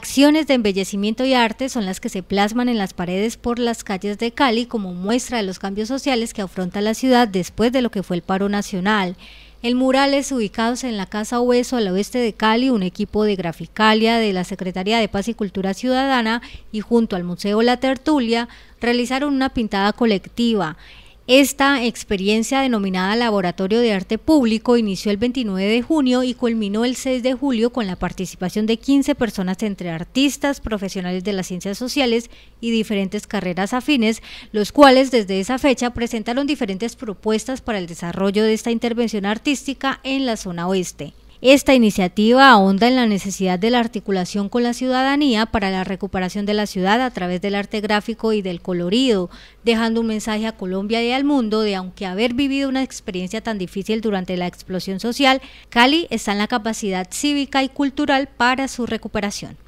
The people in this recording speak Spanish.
Acciones de embellecimiento y arte son las que se plasman en las paredes por las calles de Cali como muestra de los cambios sociales que afronta la ciudad después de lo que fue el paro nacional. El murales ubicados en la Casa Hueso al oeste de Cali, un equipo de Graficalia de la Secretaría de Paz y Cultura Ciudadana y junto al Museo La Tertulia realizaron una pintada colectiva. Esta experiencia denominada Laboratorio de Arte Público inició el 29 de junio y culminó el 6 de julio con la participación de 15 personas entre artistas, profesionales de las ciencias sociales y diferentes carreras afines, los cuales desde esa fecha presentaron diferentes propuestas para el desarrollo de esta intervención artística en la zona oeste. Esta iniciativa ahonda en la necesidad de la articulación con la ciudadanía para la recuperación de la ciudad a través del arte gráfico y del colorido, dejando un mensaje a Colombia y al mundo de aunque haber vivido una experiencia tan difícil durante la explosión social, Cali está en la capacidad cívica y cultural para su recuperación.